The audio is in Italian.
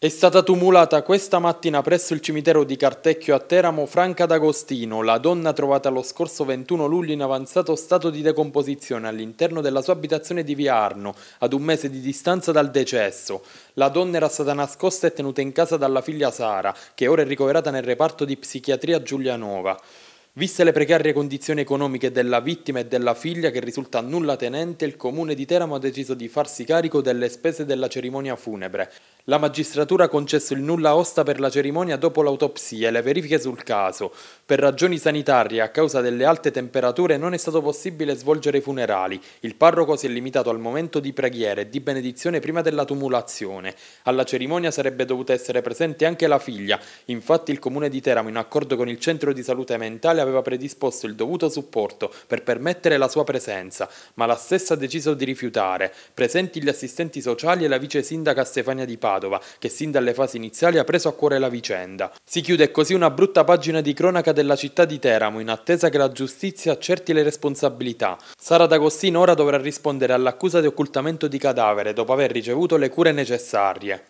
È stata tumulata questa mattina presso il cimitero di Cartecchio a Teramo Franca D'Agostino, la donna trovata lo scorso 21 luglio in avanzato stato di decomposizione all'interno della sua abitazione di Via Arno, ad un mese di distanza dal decesso. La donna era stata nascosta e tenuta in casa dalla figlia Sara, che ora è ricoverata nel reparto di psichiatria Giulianova. Viste le precarie condizioni economiche della vittima e della figlia che risulta nulla tenente, il comune di Teramo ha deciso di farsi carico delle spese della cerimonia funebre. La magistratura ha concesso il nulla osta per la cerimonia dopo l'autopsia e le verifiche sul caso. Per ragioni sanitarie, a causa delle alte temperature, non è stato possibile svolgere i funerali. Il parroco si è limitato al momento di preghiera e di benedizione prima della tumulazione. Alla cerimonia sarebbe dovuta essere presente anche la figlia. Infatti il comune di Teramo, in accordo con il centro di salute mentale, aveva predisposto il dovuto supporto per permettere la sua presenza, ma la stessa ha deciso di rifiutare. Presenti gli assistenti sociali e la vice sindaca Stefania Di Pace Padova, che sin dalle fasi iniziali ha preso a cuore la vicenda. Si chiude così una brutta pagina di cronaca della città di Teramo, in attesa che la giustizia accerti le responsabilità. Sara D'Agostino ora dovrà rispondere all'accusa di occultamento di cadavere, dopo aver ricevuto le cure necessarie.